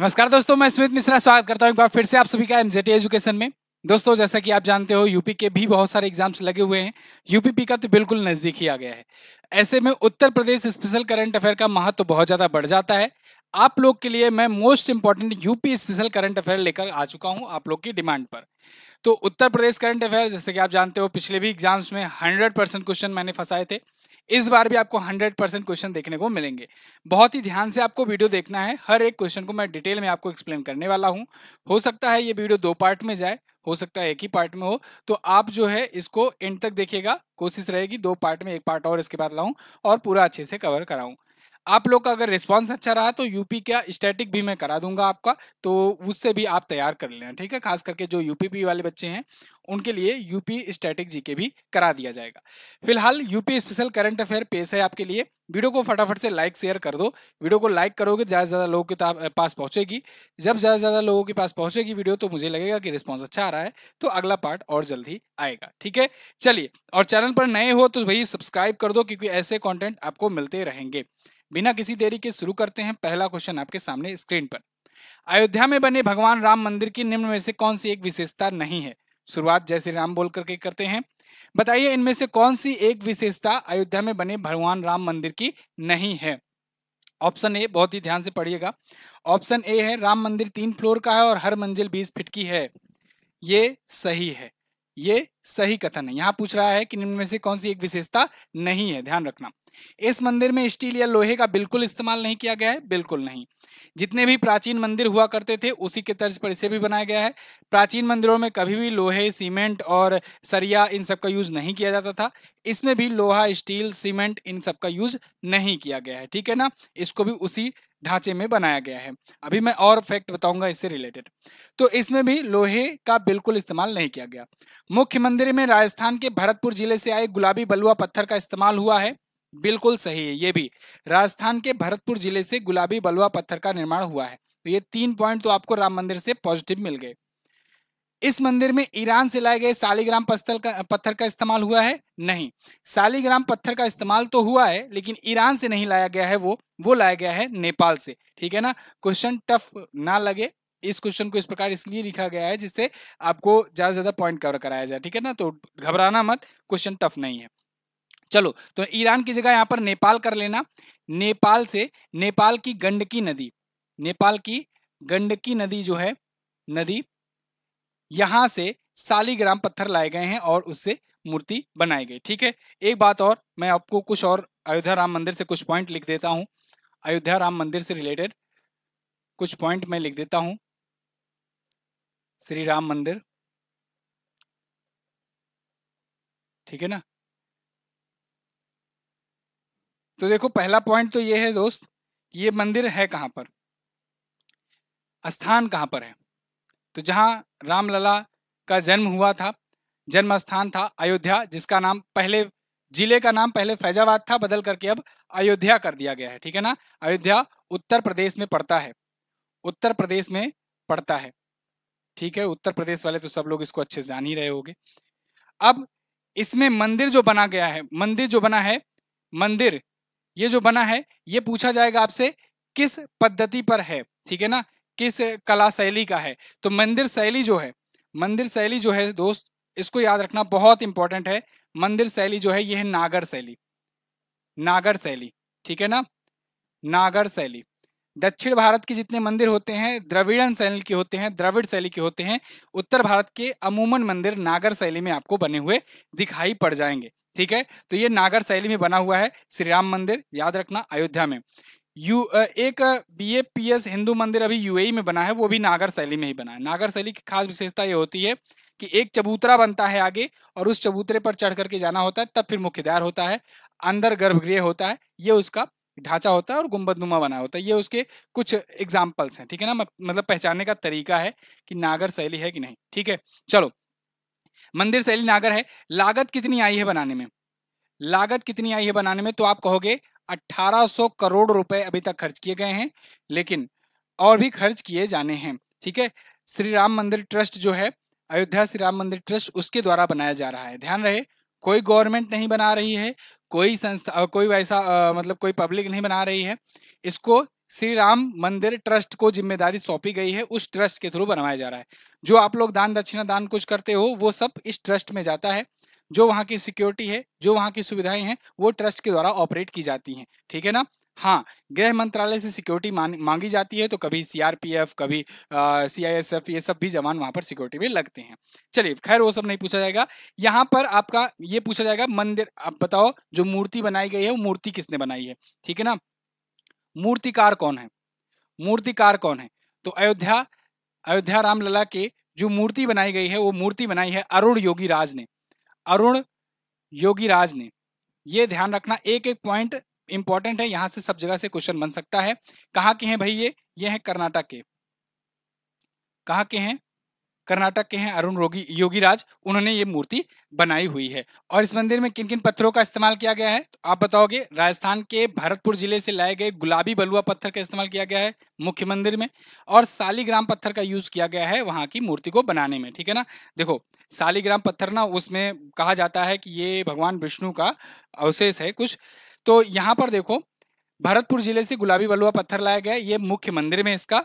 नमस्कार दोस्तों मैं स्मित मिश्रा स्वागत करता हूं एक बार फिर से आप सभी का एमजेटी एजुकेशन में दोस्तों जैसा कि आप जानते हो यूपी के भी बहुत सारे एग्जाम्स लगे हुए हैं यूपीपी का तो बिल्कुल नजदीक ही आ गया है ऐसे में Uttar Pradesh special current affair का महत्व तो बहुत ज्यादा बढ़ जाता है आप लोग के लिए मैं most important UP special current affair लेकर आ चुका हूँ आप लोग की डिमांड पर तो उत्तर प्रदेश करंट अफेयर जैसे कि आप जानते हो पिछले भी एग्जाम्स में हंड्रेड परसेंट क्वेश्चन मैंने फंसाए थे इस बार भी आपको 100 परसेंट क्वेश्चन देखने को मिलेंगे बहुत ही ध्यान से आपको वीडियो देखना है हर एक क्वेश्चन को मैं डिटेल में आपको एक्सप्लेन करने वाला हूं हो सकता है ये वीडियो दो पार्ट में जाए हो सकता है एक ही पार्ट में हो तो आप जो है इसको एंड तक देखिएगा कोशिश रहेगी दो पार्ट में एक पार्ट और इसके बाद लाऊं और पूरा अच्छे से कवर कराऊं आप लोग का अगर रिस्पॉन्स अच्छा रहा तो यूपी का स्टैटिक भी मैं करा दूंगा आपका तो उससे भी आप तैयार कर लेना ठीक है खास करके जो यूपीपी वाले बच्चे हैं उनके लिए यूपी स्टैटिक जीके भी करा दिया जाएगा फिलहाल यूपी स्पेशल करंट अफेयर पेश है आपके लिए वीडियो को फटाफट से लाइक शेयर कर दो वीडियो को लाइक करोगे ज़्यादा से ज़्यादा लोगों के पास पहुंचेगी जब ज़्यादा से ज़्यादा लोगों के पास पहुंचेगी वीडियो तो मुझे लगेगा कि रिस्पॉन्स अच्छा आ रहा है तो अगला पार्ट और जल्दी आएगा ठीक है चलिए और चैनल पर नए हो तो भाई सब्सक्राइब कर दो क्योंकि ऐसे कॉन्टेंट आपको मिलते रहेंगे बिना किसी देरी के शुरू करते हैं पहला क्वेश्चन आपके सामने स्क्रीन पर अयोध्या में बने भगवान राम मंदिर की निम्न में से कौन सी एक विशेषता नहीं है शुरुआत जैसे राम बोल करके करते हैं बताइए इनमें से कौन सी एक विशेषता अयोध्या में बने भगवान राम मंदिर की नहीं है ऑप्शन ए बहुत ही ध्यान से पढ़िएगा ऑप्शन ए है राम मंदिर तीन फ्लोर का है और हर मंजिल बीस फिट की है ये सही है ये सही कथन है यहाँ पूछ रहा है कि निम्न में से कौन सी एक विशेषता नहीं है ध्यान रखना इस मंदिर में स्टील या लोहे का बिल्कुल इस्तेमाल नहीं किया गया है बिल्कुल नहीं जितने भी प्राचीन मंदिर हुआ करते थे उसी के तर्ज पर इसे भी बनाया गया है प्राचीन मंदिरों में कभी भी लोहे सीमेंट और सरिया इन सब का यूज नहीं किया जाता था इसमें भी लोहा स्टील सीमेंट इन सब का यूज नहीं किया गया है ठीक है ना इसको भी उसी ढांचे में बनाया गया है अभी मैं और फैक्ट बताऊंगा इससे रिलेटेड तो इसमें भी लोहे का बिल्कुल इस्तेमाल नहीं किया गया मुख्य मंदिर में राजस्थान के भरतपुर जिले से आए गुलाबी बलुआ पत्थर का इस्तेमाल हुआ है बिल्कुल सही है ये भी राजस्थान के भरतपुर जिले से गुलाबी बलुआ पत्थर का निर्माण हुआ है तो ये तीन पॉइंट तो आपको राम मंदिर से पॉजिटिव मिल गए इस मंदिर में ईरान से लाए गए सालीग्राम पत्थर का पत्थर का इस्तेमाल हुआ है नहीं सालीग्राम पत्थर का इस्तेमाल तो हुआ है लेकिन ईरान से नहीं लाया गया है वो वो लाया गया है नेपाल से ठीक है ना क्वेश्चन टफ ना लगे इस क्वेश्चन को इस प्रकार इसलिए लिखा गया है जिससे आपको ज्यादा से ज्यादा पॉइंट कवर कराया जाए ठीक है ना तो घबराना मत क्वेश्चन टफ नहीं है चलो तो ईरान की जगह यहां पर नेपाल कर लेना नेपाल से नेपाल की गंडकी नदी नेपाल की गंडकी नदी जो है नदी यहां से सालीग्राम पत्थर लाए गए हैं और उससे मूर्ति बनाई गई ठीक है एक बात और मैं आपको कुछ और अयोध्या राम मंदिर से कुछ पॉइंट लिख देता हूं अयोध्या राम मंदिर से रिलेटेड कुछ पॉइंट मैं लिख देता हूं श्री राम मंदिर ठीक है ना तो देखो पहला पॉइंट तो ये है दोस्त ये मंदिर है कहाँ पर स्थान कहाँ पर है तो जहाँ रामलला का जन्म हुआ था जन्म स्थान था अयोध्या जिसका नाम पहले जिले का नाम पहले फैजाबाद था बदल करके अब अयोध्या कर दिया गया है ठीक है ना अयोध्या उत्तर प्रदेश में पड़ता है उत्तर प्रदेश में पड़ता है ठीक है उत्तर प्रदेश वाले तो सब लोग इसको अच्छे से जान ही रहे होंगे अब इसमें मंदिर जो बना गया है मंदिर जो बना है मंदिर ये जो बना है ये पूछा जाएगा आपसे किस पद्धति पर है ठीक है ना किस कला शैली का है तो मंदिर शैली जो है मंदिर शैली जो है दोस्त इसको याद रखना बहुत इंपॉर्टेंट है मंदिर शैली जो है ये है नागर शैली नागर शैली ठीक है ना नागर शैली दक्षिण भारत के जितने मंदिर होते हैं द्रविड़न शैली के होते हैं द्रविड़ शैली के होते हैं उत्तर भारत के अमूमन मंदिर नागर शैली में आपको बने हुए दिखाई पड़ जाएंगे ठीक है तो ये नागर शैली में बना हुआ है श्री राम मंदिर याद रखना अयोध्या में यू एक B A P S Hindu मंदिर अभी यूएई में बना है वो भी नागर शैली में ही बना है नागर शैली की खास विशेषता ये होती है कि एक चबूतरा बनता है आगे और उस चबूतरे पर चढ़ करके जाना होता है तब फिर मुख्य द्वार होता है अंदर गर्भगृह होता है ये उसका ढांचा होता है और गुम्बद नुमा बना होता है ये उसके कुछ एग्जाम्पल्स हैं ठीक है ना मतलब पहचानने का तरीका है कि नागर शैली है कि नहीं ठीक है चलो मंदिर शैली नागर है लागत कितनी आई है बनाने में लागत कितनी आई है बनाने में तो आप कहोगे 1800 करोड़ रुपए अभी तक खर्च किए गए हैं लेकिन और भी खर्च किए जाने हैं ठीक है श्री राम मंदिर ट्रस्ट जो है अयोध्या श्री राम मंदिर ट्रस्ट उसके द्वारा बनाया जा रहा है ध्यान रहे कोई गवर्नमेंट नहीं बना रही है कोई संस्था कोई वैसा मतलब कोई पब्लिक नहीं बना रही है इसको श्री राम मंदिर ट्रस्ट को जिम्मेदारी सौंपी गई है उस ट्रस्ट के थ्रू बनवाया जा रहा है जो आप लोग दान दक्षिणा दान कुछ करते हो वो सब इस ट्रस्ट में जाता है जो वहाँ की सिक्योरिटी है जो वहाँ की सुविधाएं हैं वो ट्रस्ट के द्वारा ऑपरेट की जाती हैं ठीक है ना हाँ गृह मंत्रालय से सिक्योरिटी मांगी जाती है तो कभी सीआरपीएफ कभी सीआईएसएफ ये सब भी जवान वहां पर सिक्योरिटी में लगते हैं चलिए खैर वो सब नहीं पूछा जाएगा यहाँ पर आपका ये पूछा जाएगा मंदिर आप बताओ जो मूर्ति बनाई गई है वो मूर्ति किसने बनाई है ठीक है ना मूर्तिकार कौन है मूर्तिकार कौन है तो अयोध्या अयोध्या रामलला के जो मूर्ति बनाई गई है वो मूर्ति बनाई है अरुण योगी राज ने अरुण योगी राज ने ये ध्यान रखना एक एक पॉइंट इंपॉर्टेंट है यहां से सब जगह से क्वेश्चन बन सकता है कहाँ के हैं भाई ये ये है कर्नाटक के कहा के हैं कर्नाटक के हैं अरुण रोगी योगी राज उन्होंने ये मूर्ति बनाई हुई है और इस मंदिर में किन किन पत्थरों का इस्तेमाल किया गया है तो आप बताओगे राजस्थान के भरतपुर जिले से लाए गए गुलाबी बलुआ पत्थर का इस्तेमाल किया गया है मुख्य मंदिर में और सालीग्राम पत्थर का यूज किया गया है वहां की मूर्ति को बनाने में ठीक है ना देखो सालीग्राम पत्थर ना उसमें कहा जाता है कि ये भगवान विष्णु का अवशेष है कुछ तो यहाँ पर देखो भरतपुर जिले से गुलाबी बलुआ पत्थर लाया गया ये मुख्य मंदिर में इसका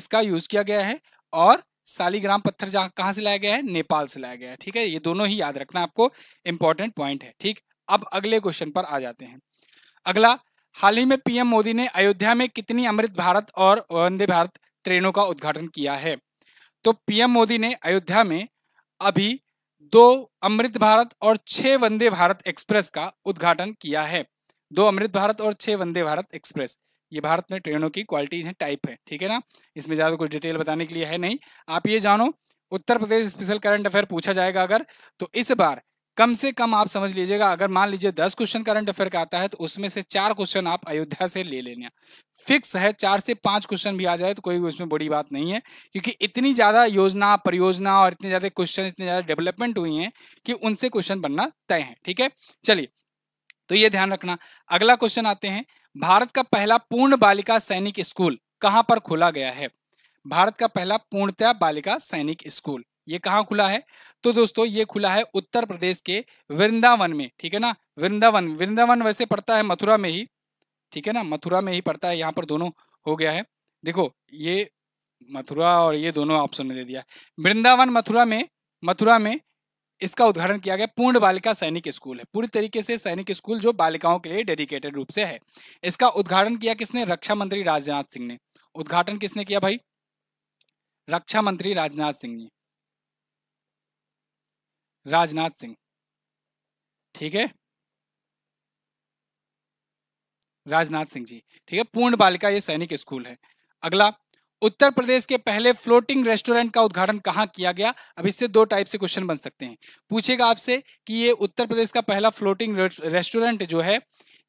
इसका यूज किया गया है और सालीग्राम पत्थर जहाँ कहाँ से लाया गया है नेपाल से लाया गया है ठीक है ये दोनों ही याद रखना आपको इंपॉर्टेंट पॉइंट है ठीक अब अगले क्वेश्चन पर आ जाते हैं अगला हाल ही में पीएम मोदी ने अयोध्या में कितनी अमृत भारत और वंदे भारत ट्रेनों का उद्घाटन किया है तो पीएम मोदी ने अयोध्या में अभी दो अमृत भारत और छह वंदे भारत एक्सप्रेस का उद्घाटन किया है दो अमृत भारत और छह वंदे भारत एक्सप्रेस ये भारत में ट्रेनों की क्वालिटीज हैं टाइप है ठीक है ना इसमें ज़्यादा कुछ डिटेल बताने के लिए है नहीं आप ये जानो Uttar Pradesh special current affair पूछा जाएगा अगर तो इस बार कम से कम आप समझ लीजिएगा अगर मान लीजिए दस क्वेश्चन करंट अफेयर का आता है तो उसमें से चार क्वेश्चन आप अयोध्या से ले लेना फिक्स है चार से पांच क्वेश्चन भी आ जाए तो कोई उसमें बड़ी बात नहीं है क्योंकि इतनी ज़्यादा योजना परियोजना और इतने ज़्यादा क्वेश्चन इतने ज़्यादा डेवलपमेंट हुई हैं कि उनसे क्वेश्चन बनना तय है ठीक है चलिए तो ये ध्यान रखना अगला क्वेश्चन आते हैं भारत का पहला पूर्ण बालिका सैनिक स्कूल कहां पर खोला गया है भारत का पहला पूर्णतया बालिका सैनिक स्कूल ये कहाँ खुला है तो दोस्तों ये खुला है उत्तर प्रदेश के वृंदावन में ठीक है ना वृंदावन वृंदावन वैसे पड़ता है मथुरा में ही ठीक है ना मथुरा में ही पड़ता है यहाँ पर दोनों हो गया है देखो ये मथुरा और ये दोनों ऑप्शन में दे दिया वृंदावन मथुरा में मथुरा में इसका उद्घाटन किया गया पूर्ण बालिका सैनिक स्कूल है पूरी तरीके से सैनिक स्कूल जो बालिकाओं के लिए डेडिकेटेड रूप से है इसका उद्घाटन किया किसने रक्षा मंत्री राजनाथ सिंह ने उद्घाटन किसने किया भाई रक्षा मंत्री राजनाथ सिंह ने राजनाथ सिंह ठीक है राजनाथ सिंह जी ठीक है पूर्ण बालिका ये सैनिक स्कूल है अगला उत्तर प्रदेश के पहले फ्लोटिंग रेस्टोरेंट का उद्घाटन कहाँ किया गया अब इससे दो टाइप से क्वेश्चन बन सकते हैं पूछेगा आपसे कि ये उत्तर प्रदेश का पहला फ्लोटिंग रेस्टोरेंट जो है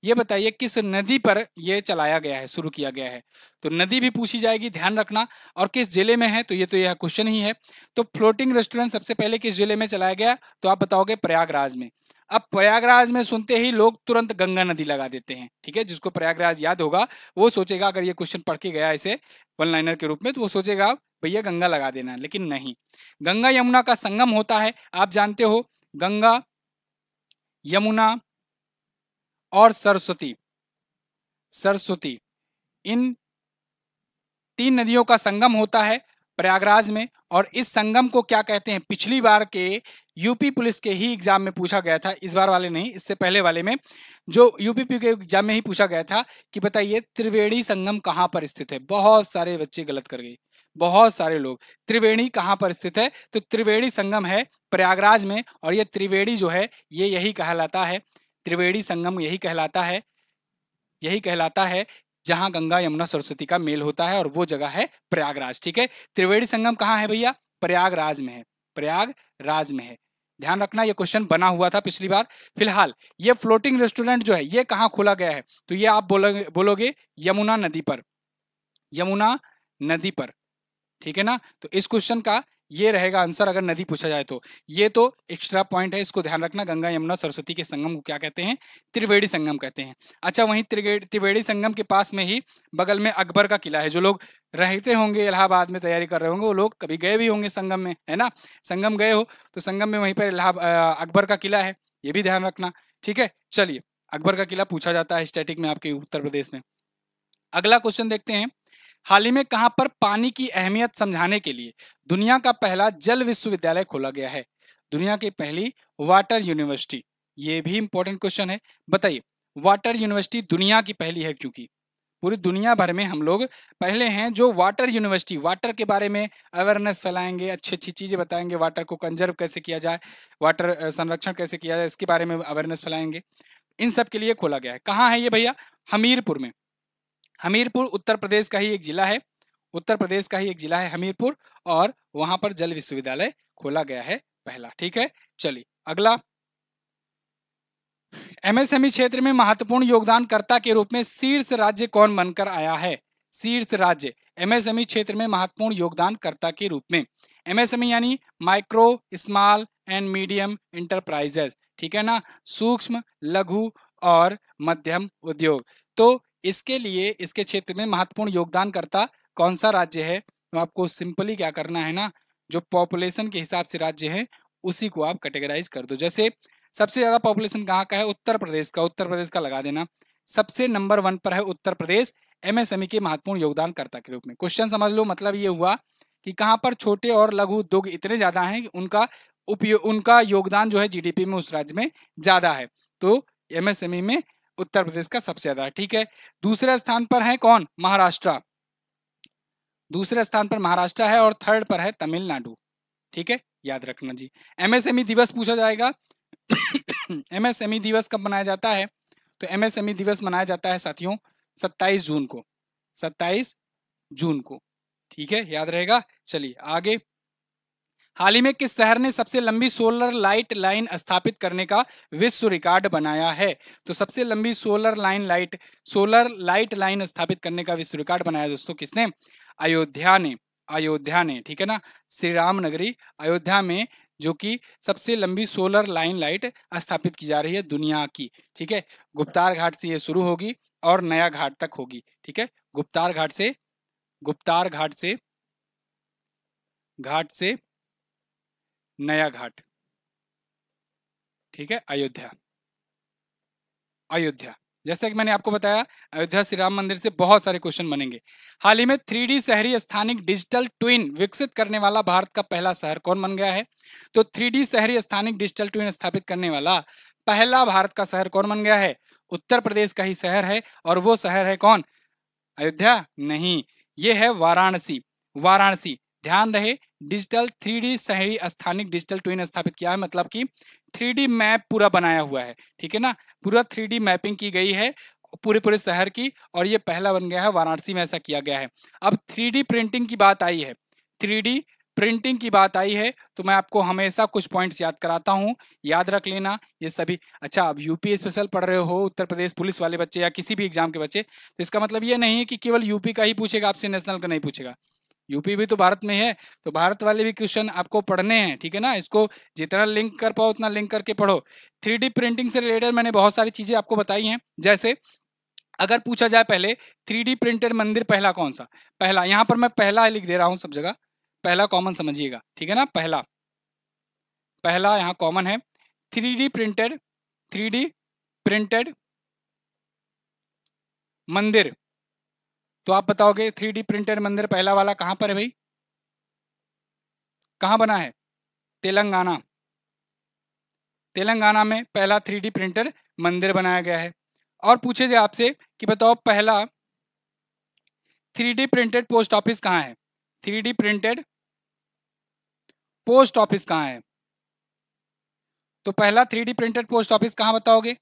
ये बताइए किस नदी पर यह चलाया गया है शुरू किया गया है तो नदी भी पूछी जाएगी ध्यान रखना और किस जिले में है तो ये तो यह क्वेश्चन ही है तो फ्लोटिंग रेस्टोरेंट सबसे पहले किस जिले में चलाया गया तो आप बताओगे प्रयागराज में अब प्रयागराज में सुनते ही लोग तुरंत गंगा नदी लगा देते हैं ठीक है जिसको प्रयागराज याद होगा वो सोचेगा अगर ये क्वेश्चन पढ़ के गया इसे वन लाइनर के रूप में तो वो सोचेगा भैया गंगा लगा देना लेकिन नहीं गंगा यमुना का संगम होता है आप जानते हो गंगा यमुना और सरस्वती सरस्वती इन तीन नदियों का संगम होता है प्रयागराज में और इस संगम को क्या कहते हैं पिछली बार के यूपी पुलिस के ही एग्जाम में पूछा गया था इस बार वाले नहीं इससे पहले वाले में जो यूपी पी के एग्जाम में ही पूछा गया था कि बताइए त्रिवेणी संगम कहाँ पर स्थित है बहुत सारे बच्चे गलत कर गए बहुत सारे लोग त्रिवेणी कहाँ पर स्थित है तो त्रिवेणी संगम है प्रयागराज में और ये त्रिवेणी जो है ये यही कहलाता है त्रिवेणी संगम यही कहलाता है यही कहलाता है जहां गंगा यमुना सरस्वती का मेल होता है और वो जगह है प्रयागराज ठीक है त्रिवेणी संगम कहाँ है भैया प्रयागराज में है प्रयागराज में है ध्यान रखना ये क्वेश्चन बना हुआ था पिछली बार फिलहाल ये फ्लोटिंग रेस्टोरेंट जो है ये कहाँ खोला गया है तो ये आप बोलोगे बोलोगे यमुना नदी पर यमुना नदी पर ठीक है ना तो इस क्वेश्चन का ये रहेगा आंसर अगर नदी पूछा जाए तो ये तो एक्स्ट्रा पॉइंट है इसको ध्यान रखना गंगा यमुना सरस्वती के संगम को क्या कहते हैं त्रिवेणी संगम कहते हैं अच्छा वहीं त्रिवेणी संगम के पास में ही बगल में अकबर का किला है जो लोग रहते होंगे इलाहाबाद में तैयारी कर रहे होंगे वो लोग कभी गए भी होंगे संगम में है ना संगम गए हो तो संगम में वहीं पर अकबर का किला है ये भी ध्यान रखना ठीक है चलिए अकबर का किला पूछा जाता है स्टैटिक में आपके उत्तर प्रदेश में अगला क्वेश्चन देखते हैं हाल ही में कहां पर पानी की अहमियत समझाने के लिए दुनिया का पहला जल विश्वविद्यालय खोला गया है दुनिया की पहली वाटर यूनिवर्सिटी ये भी इंपॉर्टेंट क्वेश्चन है बताइए वाटर यूनिवर्सिटी दुनिया की पहली है क्योंकि पूरी दुनिया भर में हम लोग पहले हैं जो वाटर यूनिवर्सिटी वाटर के बारे में अवेयरनेस फैलाएंगे अच्छी अच्छी चीज़ें बताएंगे वाटर को कंजर्व कैसे किया जाए वाटर संरक्षण कैसे किया जाए इसके बारे में अवेयरनेस फैलाएंगे इन सब के लिए खोला गया है कहाँ है ये भैया हमीरपुर में हमीरपुर उत्तर प्रदेश का ही एक जिला है उत्तर प्रदेश का ही एक जिला है हमीरपुर और वहां पर जल विश्वविद्यालय खोला गया है पहला ठीक है चलिए अगला एमएसएमई क्षेत्र में महत्वपूर्ण योगदानकर्ता के रूप में शीर्ष राज्य कौन बनकर आया है शीर्ष राज्य एमएसएमई क्षेत्र में महत्वपूर्ण योगदानकर्ता के रूप में एमएसएमई यानी micro small and medium enterprises ठीक है ना सूक्ष्म लघु और मध्यम उद्योग तो इसके लिए इसके क्षेत्र में महत्वपूर्ण योगदानकर्ता कौन सा राज्य है तो आपको सिंपली क्या करना है ना जो पॉपुलेशन के हिसाब से राज्य है उसी को आप कैटेगराइज कर दो जैसे सबसे ज्यादा पॉपुलेशन कहाँ का है उत्तर प्रदेश का उत्तर प्रदेश का लगा देना सबसे नंबर वन पर है उत्तर प्रदेश एमएसएमई के महत्वपूर्ण योगदानकर्ता के रूप में क्वेश्चन समझ लो मतलब ये हुआ कि कहाँ पर छोटे और लघु उद्योग इतने ज्यादा हैं कि उनका उपयोग उनका योगदान जो है जीडीपी में उस राज्य में ज्यादा है तो एमएसएमई में उत्तर प्रदेश का सबसे ज्यादा ठीक है दूसरे स्थान पर है कौन महाराष्ट्र दूसरे स्थान पर महाराष्ट्र है और थर्ड पर है तमिलनाडु ठीक है याद रखना जी एमएसएमई e दिवस पूछा जाएगा एमएसएमई e दिवस कब मनाया जाता है तो एमएसएमई e दिवस मनाया जाता है साथियों 27 जून को 27 जून को ठीक है याद रहेगा चलिए आगे हाल ही में किस शहर ने सबसे लंबी सोलर लाइट लाइन स्थापित करने का विश्व रिकॉर्ड बनाया है तो सबसे लंबी solar line light solar light line स्थापित करने का विश्व रिकॉर्ड बनाया दोस्तों किसने अयोध्या ने अयोध्या ने ठीक है ना श्री राम नगरी अयोध्या में जो कि सबसे लंबी सोलर लाइन लाइट स्थापित की जा रही है दुनिया की ठीक है गुप्तार घाट से ये शुरू होगी और नया घाट तक होगी ठीक है गुप्तार घाट से गुप्तार घाट से घाट से नया घाट ठीक है अयोध्या अयोध्या जैसे कि मैंने आपको बताया अयोध्या श्री राम मंदिर से बहुत सारे क्वेश्चन बनेंगे हाल ही में थ्री शहरी स्थानिक डिजिटल ट्विन विकसित करने वाला भारत का पहला शहर कौन बन गया है तो थ्री शहरी स्थानिक डिजिटल ट्विन स्थापित करने वाला पहला भारत का शहर कौन बन गया है उत्तर प्रदेश का ही शहर है और वो शहर है कौन अयोध्या नहीं ये है वाराणसी वाराणसी ध्यान रहे डिजिटल थ्री डी शहरी स्थानिक डिजिटल ट्विन स्थापित किया है मतलब कि थ्री मैप पूरा बनाया हुआ है ठीक है ना पूरा थ्री मैपिंग की गई है पूरे पूरे शहर की और ये पहला बन गया है वाराणसी में ऐसा किया गया है अब थ्री प्रिंटिंग की बात आई है थ्री प्रिंटिंग की बात आई है तो मैं आपको हमेशा कुछ पॉइंट्स याद कराता हूँ याद रख लेना ये सभी अच्छा आप यूपी स्पेशल पढ़ रहे हो उत्तर प्रदेश पुलिस वाले बच्चे या किसी भी एग्जाम के बच्चे तो इसका मतलब ये नहीं है कि केवल यूपी का ही पूछेगा आपसे नेशनल का नहीं पूछेगा यूपी भी तो भारत में है तो भारत वाले भी क्वेश्चन आपको पढ़ने हैं ठीक है ना इसको जितना लिंक कर पाओ उतना लिंक करके पढ़ो थ्री प्रिंटिंग से रिलेटेड मैंने बहुत सारी चीजें आपको बताई हैं जैसे अगर पूछा जाए पहले थ्री प्रिंटेड मंदिर पहला कौन सा पहला यहाँ पर मैं पहला लिख दे रहा हूँ सब जगह पहला कॉमन समझिएगा ठीक है ना पहला पहला यहाँ कॉमन है थ्री प्रिंटेड थ्री प्रिंटेड मंदिर तो आप बताओगे थ्री डी प्रिंटेड मंदिर पहला वाला कहां पर है भाई कहा बना है तेलंगाना तेलंगाना में पहला थ्री डी प्रिंटेड मंदिर बनाया गया है और पूछे जाए आपसे कि बताओ पहला three D printed post office कहाँ है three D printed post office कहाँ है तो पहला three D printed post office कहाँ बताओगे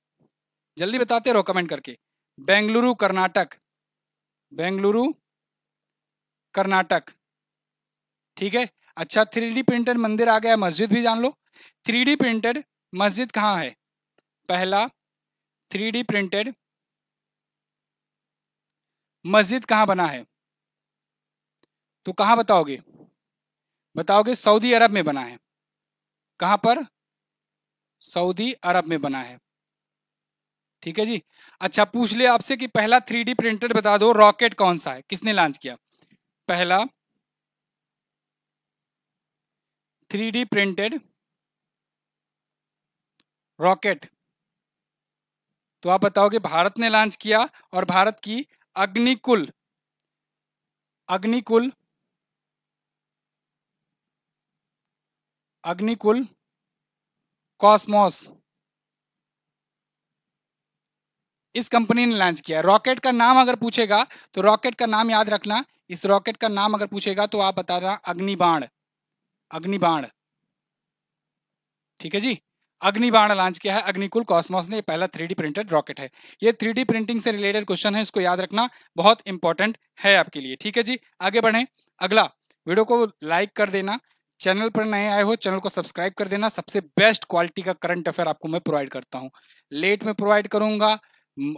जल्दी बताते रहो कमेंट करके बेंगलुरु कर्नाटक बेंगलुरु कर्नाटक ठीक है अच्छा थ्री डी प्रिंटेड मंदिर आ गया मस्जिद भी जान लो थ्री डी प्रिंटेड मस्जिद कहाँ है पहला थ्री डी प्रिंटेड मस्जिद कहाँ बना है तो कहाँ बताओगे बताओगे सऊदी अरब में बना है कहाँ पर सऊदी अरब में बना है ठीक है जी अच्छा पूछ लिया आपसे कि पहला थ्री प्रिंटेड बता दो रॉकेट कौन सा है किसने लॉन्च किया पहला थ्री प्रिंटेड रॉकेट तो आप बताओगे भारत ने लॉन्च किया और भारत की अग्निकुल अग्निकुल अग्निकुल कॉस्मोस इस कंपनी ने लॉन्च किया रॉकेट का नाम अगर पूछेगा तो रॉकेट का नाम याद रखना इस रॉकेट का नाम अगर पूछेगा तो आप बता बताना अग्निबाण अग्निबाण ठीक है जी अग्निबाण लॉन्च किया है अग्निकुल कॉस्मोस ने पहला थ्री प्रिंटेड रॉकेट है ये थ्री प्रिंटिंग से रिलेटेड क्वेश्चन है इसको याद रखना बहुत इंपॉर्टेंट है आपके लिए ठीक है जी आगे बढ़े अगला वीडियो को लाइक कर देना चैनल पर नए आए हो चैनल को सब्सक्राइब कर देना सबसे बेस्ट क्वालिटी का करंट अफेयर आपको मैं प्रोवाइड करता हूँ लेट में प्रोवाइड करूंगा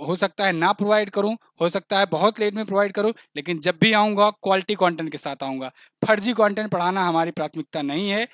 हो सकता है ना प्रोवाइड करूं हो सकता है बहुत लेट में प्रोवाइड करूं लेकिन जब भी आऊँगा क्वालिटी कंटेंट के साथ आऊँगा फर्जी कंटेंट पढ़ाना हमारी प्राथमिकता नहीं है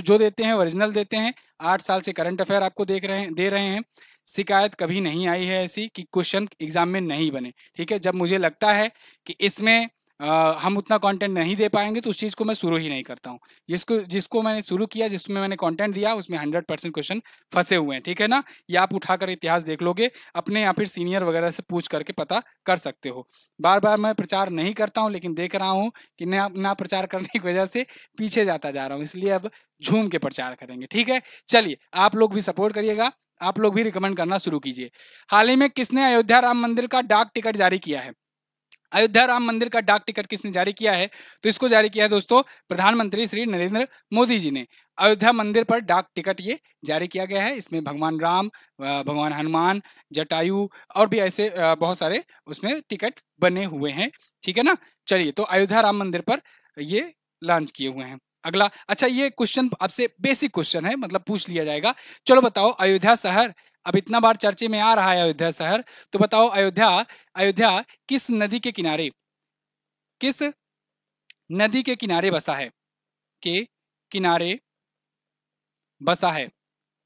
जो देते हैं ओरिजिनल देते हैं आठ साल से करंट अफेयर आपको देख रहे हैं दे रहे हैं शिकायत कभी नहीं आई है ऐसी कि क्वेश्चन एग्जाम में नहीं बने ठीक है जब मुझे लगता है कि इसमें Uh, हम उतना कंटेंट नहीं दे पाएंगे तो उस चीज़ को मैं शुरू ही नहीं करता हूँ जिसको जिसको मैंने शुरू किया जिसमें मैंने कंटेंट दिया उसमें हंड्रेड परसेंट क्वेश्चन फंसे हुए हैं ठीक है ना ये आप उठाकर इतिहास देख लोगे अपने या फिर सीनियर वगैरह से पूछ करके पता कर सकते हो बार बार मैं प्रचार नहीं करता हूँ लेकिन देख रहा हूँ कि ना ना प्रचार करने की वजह से पीछे जाता जा रहा हूँ इसलिए अब झूम के प्रचार करेंगे ठीक है चलिए आप लोग भी सपोर्ट करिएगा आप लोग भी रिकमेंड करना शुरू कीजिए हाल ही में किसने अयोध्या राम मंदिर का डाक टिकट जारी किया है अयोध्या राम मंदिर का डाक टिकट किसने जारी किया है तो इसको जारी किया है दोस्तों प्रधानमंत्री श्री नरेंद्र मोदी जी ने अयोध्या मंदिर पर डाक टिकट ये जारी किया गया है इसमें भगवान राम भगवान हनुमान जटायु और भी ऐसे बहुत सारे उसमें टिकट बने हुए हैं ठीक है ना चलिए तो अयोध्या राम मंदिर पर ये लॉन्च किए हुए हैं अगला अच्छा ये क्वेश्चन आपसे बेसिक क्वेश्चन है मतलब पूछ लिया जाएगा चलो बताओ अयोध्या शहर अब इतना बार चर्चे में आ रहा है अयोध्या शहर तो बताओ अयोध्या अयोध्या किस नदी के किनारे किस नदी के किनारे बसा है के किनारे बसा है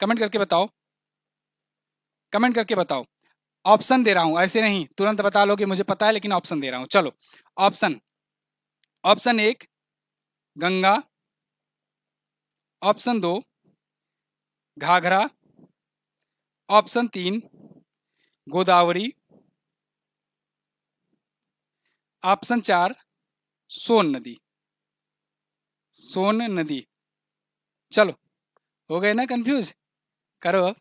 कमेंट करके बताओ कमेंट करके बताओ ऑप्शन दे रहा हूं ऐसे नहीं तुरंत बता लोगे मुझे पता है लेकिन ऑप्शन दे रहा हूं चलो ऑप्शन ऑप्शन एक गंगा ऑप्शन दो घाघरा ऑप्शन तीन गोदावरी ऑप्शन चार सोन नदी सोन नदी चलो हो गए ना कंफ्यूज करो अब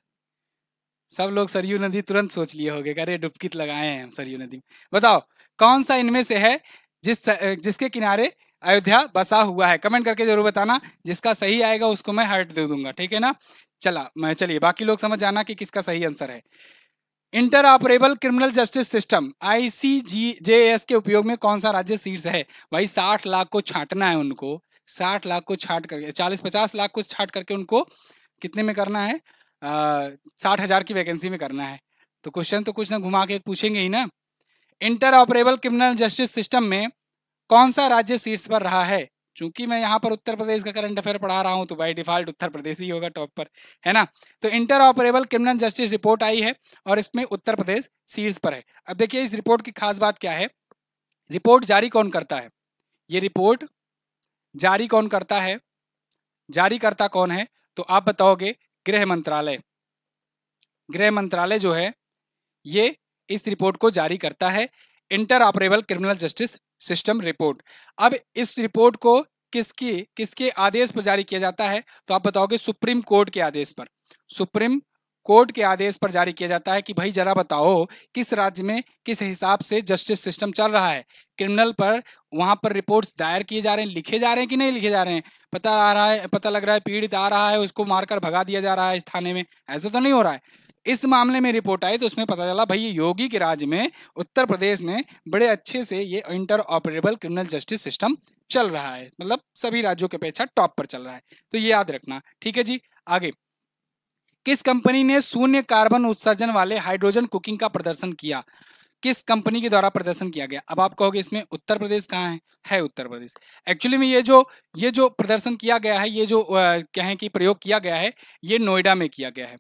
सब लोग सरयू नदी तुरंत सोच लिए हो गए अरे डुबकी तो लगाए हैं हम सरयू नदी में बताओ कौन सा इनमें से है जिस जिसके किनारे अयोध्या बसा हुआ है कमेंट करके जरूर बताना जिसका सही आएगा उसको मैं हर्ट दे दूंगा ठीक है ना चला मैं चलिए बाकी लोग समझ जाना कि किसका सही आंसर है interoperable criminal justice system ICGJS के उपयोग में कौन सा राज्य शीर्ष है भाई साठ लाख को छाटना है उनको साठ लाख को छाट करके चालीस पचास लाख को छाट करके उनको कितने में करना है साठ हजार की वैकेंसी में करना है तो क्वेश्चन तो कुछ ना घुमा के पूछेंगे ही ना interoperable criminal justice system में कौन सा राज्य सीट्स पर रहा है चूंकि मैं यहाँ पर उत्तर प्रदेश का करंट अफेयर पढ़ा रहा हूँ तो बाई डिफॉल्ट उत्तर प्रदेश ही होगा टॉप पर है ना तो interoperable criminal justice report आई है और इसमें उत्तर प्रदेश सीट्स पर है अब देखिए इस रिपोर्ट की खास बात क्या है रिपोर्ट जारी कौन करता है ये रिपोर्ट जारी कौन करता है जारी करता कौन है तो आप बताओगे गृह मंत्रालय गृह मंत्रालय जो है ये इस रिपोर्ट को जारी करता है interoperable criminal justice system report अब इस रिपोर्ट को किसकी किसके आदेश पर जारी किया जाता है तो आप बताओगे सुप्रीम कोर्ट के आदेश पर सुप्रीम कोर्ट के आदेश पर जारी किया जाता है कि भाई जरा बताओ किस राज्य में किस हिसाब से जस्टिस सिस्टम चल रहा है क्रिमिनल पर वहां पर रिपोर्ट्स दायर किए जा रहे हैं लिखे जा रहे हैं कि नहीं लिखे जा रहे हैं पता आ रहा है पता लग रहा है पीड़ित आ रहा है उसको मारकर भगा दिया जा रहा है इस थाने में ऐसा तो नहीं हो रहा है इस मामले में रिपोर्ट आई तो उसमें पता चला भाई ये योगी के राज्य में उत्तर प्रदेश में बड़े अच्छे से ये interoperable criminal justice system चल रहा है मतलब सभी राज्यों के अपेक्षा टॉप पर चल रहा है तो ये याद रखना ठीक है जी आगे किस कंपनी ने शून्य कार्बन उत्सर्जन वाले हाइड्रोजन कुकिंग का प्रदर्शन किया किस कंपनी के द्वारा प्रदर्शन किया गया अब आप कहोगे इसमें उत्तर प्रदेश कहाँ है है उत्तर प्रदेश एक्चुअली में ये जो ये जो प्रदर्शन किया गया है ये जो कहें कि प्रयोग किया गया है ये नोएडा में किया गया है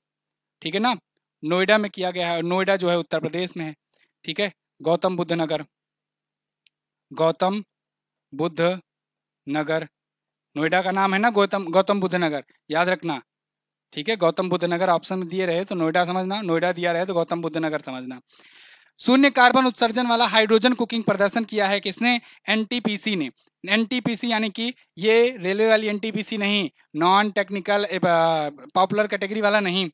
ठीक है ना नोएडा में किया गया है नोएडा जो है उत्तर प्रदेश में है ठीक है गौतम बुद्ध नगर गौतम बुद्ध नगर नोएडा का नाम है ना गौतम गौतम बुद्ध नगर याद रखना ठीक है गौतम बुद्ध नगर ऑप्शन दिए रहे तो नोएडा समझना नोएडा दिया रहे तो गौतम बुद्ध नगर समझना शून्य कार्बन उत्सर्जन वाला हाइड्रोजन कुकिंग प्रदर्शन किया है किसने एनटीपीसी ने एनटीपीसी यानी कि ये रेलवे वाली एनटीपीसी नहीं नॉन टेक्निकल पॉपुलर कैटेगरी वाला नहीं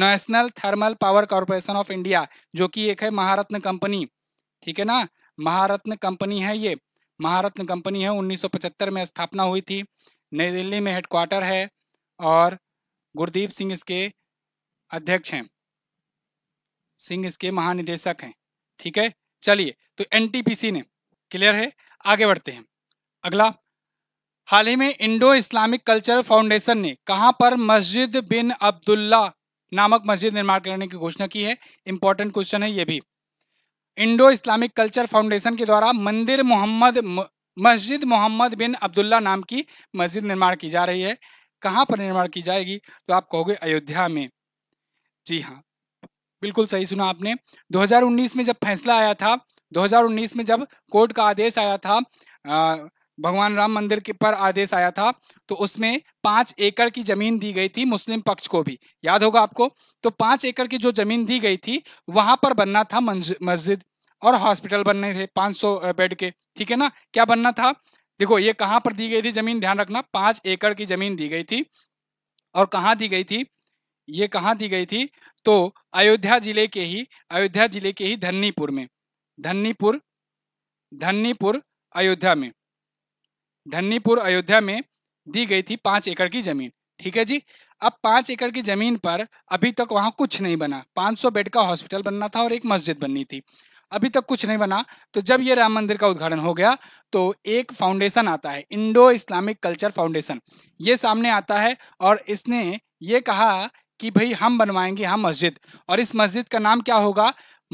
national thermal power corporation of India जो कि एक है महारत्न कंपनी ठीक है ना महारत्न कंपनी है ये महारत्न कंपनी है 1975 में स्थापना हुई थी नई दिल्ली में हेडक्वार्टर है और गुरदीप सिंह इसके अध्यक्ष हैं सिंह इसके महानिदेशक हैं ठीक है चलिए तो एनटीपीसी ने क्लियर है आगे बढ़ते हैं अगला हाल ही में इंडो इस्लामिक कल्चरल फाउंडेशन ने कहां पर मस्जिद बिन अब्दुल्ला नामक मस्जिद निर्माण करने की घोषणा की है इंपॉर्टेंट क्वेश्चन है ये भी इंडो इस्लामिक कल्चर फाउंडेशन के द्वारा मंदिर मोहम्मद मस्जिद मोहम्मद बिन अब्दुल्ला नाम की मस्जिद निर्माण की जा रही है कहां पर निर्माण की जाएगी तो आप कहोगे अयोध्या में जी हाँ बिल्कुल सही सुना आपने 2019 में जब फैसला आया था 2019 में जब कोर्ट का आदेश आया था भगवान राम मंदिर के पर आदेश आया था तो उसमें पाँच एकड़ की जमीन दी गई थी मुस्लिम पक्ष को भी याद होगा आपको तो पाँच एकड़ की जो जमीन दी गई थी वहां पर बनना था मस्जिद और हॉस्पिटल बनने थे 500 बेड के ठीक है ना क्या बनना था देखो ये कहाँ पर दी गई थी जमीन ध्यान रखना पाँच एकड़ की जमीन दी गई थी और कहाँ दी गई थी ये कहाँ दी गई थी तो अयोध्या जिले के ही अयोध्या जिले के ही धन्नीपुर में धन्नीपुर धन्नीपुर अयोध्या में धन्नीपुर अयोध्या में दी गई थी पांच एकड़ की जमीन ठीक है जी अब पांच एकड़ की जमीन पर अभी तक वहां कुछ नहीं बना 500 बेड का हॉस्पिटल बनना था और एक मस्जिद बननी थी अभी तक कुछ नहीं बना तो जब ये राम मंदिर का उद्घाटन हो गया तो एक फाउंडेशन आता है इंडो इस्लामिक कल्चर फाउंडेशन ये सामने आता है और इसने ये कहा कि भाई हम बनवाएंगे हम मस्जिद और इस मस्जिद का नाम क्या होगा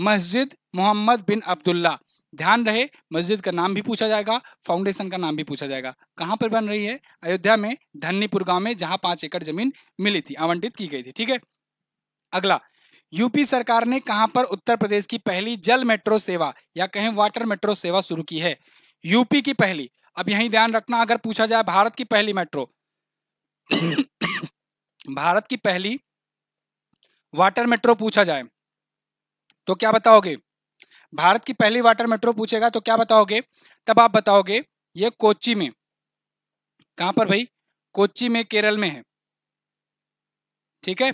मस्जिद मोहम्मद बिन अब्दुल्ला ध्यान रहे मस्जिद का नाम भी पूछा जाएगा फाउंडेशन का नाम भी पूछा जाएगा कहाँ पर बन रही है अयोध्या में धन्नीपुर गांव में जहां पांच एकड़ जमीन मिली थी आवंटित की गई थी ठीक है अगला यूपी सरकार ने कहा पर उत्तर प्रदेश की पहली जल मेट्रो सेवा या कहें वाटर मेट्रो सेवा शुरू की है यूपी की पहली अब यही ध्यान रखना अगर पूछा जाए भारत की पहली मेट्रो भारत की पहली वाटर मेट्रो पूछा जाए तो क्या बताओगे भारत की पहली वाटर मेट्रो पूछेगा तो क्या बताओगे तब आप बताओगे ये कोची में कहां पर भाई कोची में केरल में है ठीक है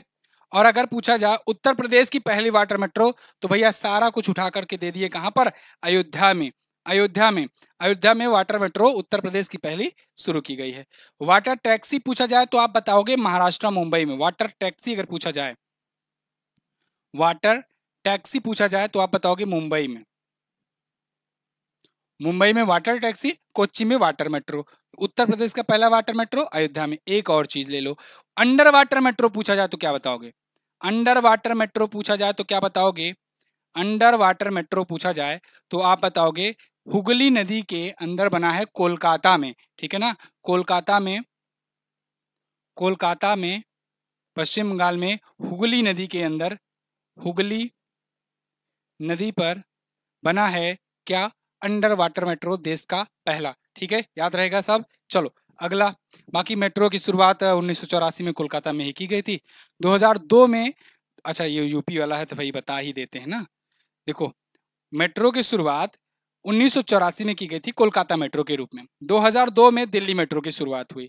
और अगर पूछा जाए उत्तर प्रदेश की पहली वाटर मेट्रो तो भैया सारा कुछ उठा करके दे दिए कहां पर अयोध्या में अयोध्या में अयोध्या में वाटर मेट्रो उत्तर प्रदेश की पहली शुरू की गई है वाटर टैक्सी पूछा जाए तो आप बताओगे महाराष्ट्र मुंबई में वाटर टैक्सी अगर पूछा जाए वाटर टैक्सी पूछा जाए तो आप बताओगे मुंबई में मुंबई में वाटर टैक्सी कोच्चि में वाटर मेट्रो उत्तर प्रदेश का पहला वाटर मेट्रो अयोध्या में एक और चीज ले लो अंडर वाटर मेट्रो पूछा जाए तो क्या बताओगे अंडर वाटर मेट्रो पूछा जाए तो क्या बताओगे अंडर वाटर मेट्रो पूछा जाए तो आप बताओगे हुगली नदी के अंदर बना है कोलकाता में ठीक है ना कोलकाता में कोलकाता में पश्चिम बंगाल में हुगली नदी के अंदर हुगली नदी पर बना है क्या अंडर वाटर मेट्रो देश का पहला ठीक है याद रहेगा सब चलो अगला बाकी मेट्रो की शुरुआत उन्नीस में कोलकाता में ही की गई थी 2002 में अच्छा ये यूपी वाला है तो भाई बता ही देते हैं ना देखो मेट्रो की शुरुआत उन्नीस में की गई थी कोलकाता मेट्रो के रूप में 2002 में दिल्ली मेट्रो की शुरुआत हुई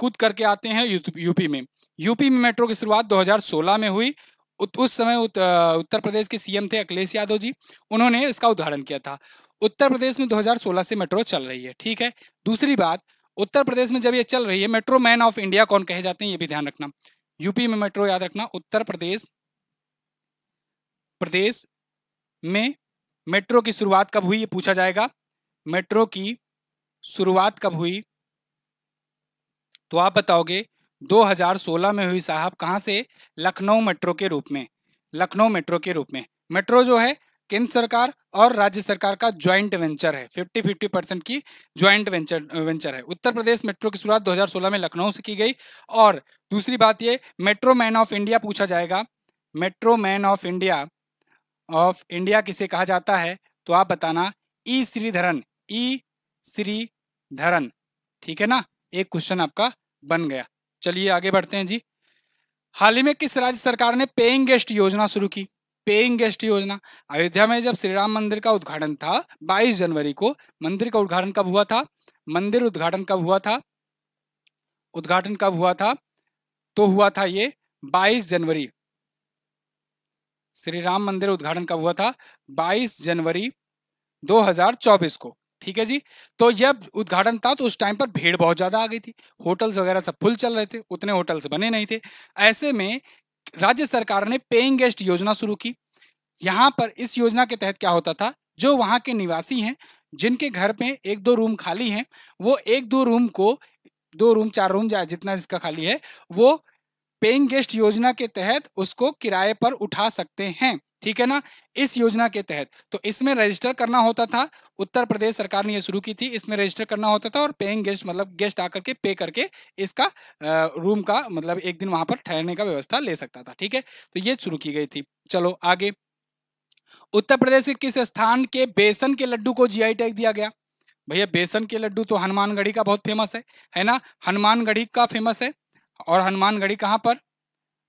खुद करके आते हैं यूपी में यूपी में मेट्रो की शुरुआत 2016 में हुई उत, उस समय उत, उत्तर प्रदेश के सीएम थे अखिलेश यादव जी उन्होंने इसका उदाहरण किया था उत्तर प्रदेश में 2016 से मेट्रो चल रही है ठीक है दूसरी बात उत्तर प्रदेश में जब ये चल रही है मेट्रो मैन ऑफ इंडिया कौन कहे जाते हैं ये भी ध्यान रखना यूपी में मेट्रो याद रखना उत्तर प्रदेश प्रदेश में मेट्रो की शुरुआत कब हुई ये पूछा जाएगा मेट्रो की शुरुआत कब हुई तो आप बताओगे 2016 में हुई साहब कहाँ से लखनऊ मेट्रो के रूप में लखनऊ मेट्रो के रूप में मेट्रो जो है केंद्र सरकार और राज्य सरकार का ज्वाइंट वेंचर है 50 50 परसेंट की ज्वाइंट वेंचर वेंचर है उत्तर प्रदेश मेट्रो की शुरुआत 2016 में लखनऊ से की गई और दूसरी बात ये मेट्रो मैन ऑफ इंडिया पूछा जाएगा metro man of India of India किसे कहा जाता है तो आप बताना ई श्रीधरन ई श्रीधरन ठीक है ना एक क्वेश्चन आपका बन गया चलिए आगे बढ़ते हैं जी हाल ही में किस राज्य सरकार ने पेइंग गेस्ट योजना शुरू की पेइंग गेस्ट योजना अयोध्या में जब श्रीराम मंदिर का उद्घाटन था 22 जनवरी को मंदिर का उद्घाटन कब हुआ था मंदिर उद्घाटन कब हुआ था उद्घाटन कब हुआ था तो हुआ था ये 22 जनवरी श्री राम मंदिर उद्घाटन कब हुआ था 22 जनवरी 2024 को ठीक है जी तो जब उद्घाटन था तो उस टाइम पर भीड़ बहुत ज़्यादा आ गई थी होटल्स वगैरह सब फुल चल रहे थे उतने होटल्स बने नहीं थे ऐसे में राज्य सरकार ने पेइंग गेस्ट योजना शुरू की यहाँ पर इस योजना के तहत क्या होता था जो वहाँ के निवासी हैं जिनके घर में एक दो रूम खाली हैं वो एक दो रूम को दो रूम चार रूम या जितना जिसका खाली है वो पेइंग गेस्ट योजना के तहत उसको किराए पर उठा सकते हैं ठीक है ना इस योजना के तहत तो इसमें रजिस्टर करना होता था उत्तर प्रदेश सरकार ने यह शुरू की थी इसमें रजिस्टर करना होता था और पेइंग गेस्ट मतलब गेस्ट आकर के पे करके इसका रूम का मतलब एक दिन वहां पर ठहरने का व्यवस्था ले सकता था ठीक है तो ये शुरू की गई थी चलो आगे उत्तर प्रदेश के किस स्थान के बेसन के लड्डू को जी टैग दिया गया भैया बेसन के लड्डू तो हनुमानगढ़ी का बहुत फेमस है है ना हनुमानगढ़ी का फेमस है और हनुमानगढ़ी कहाँ पर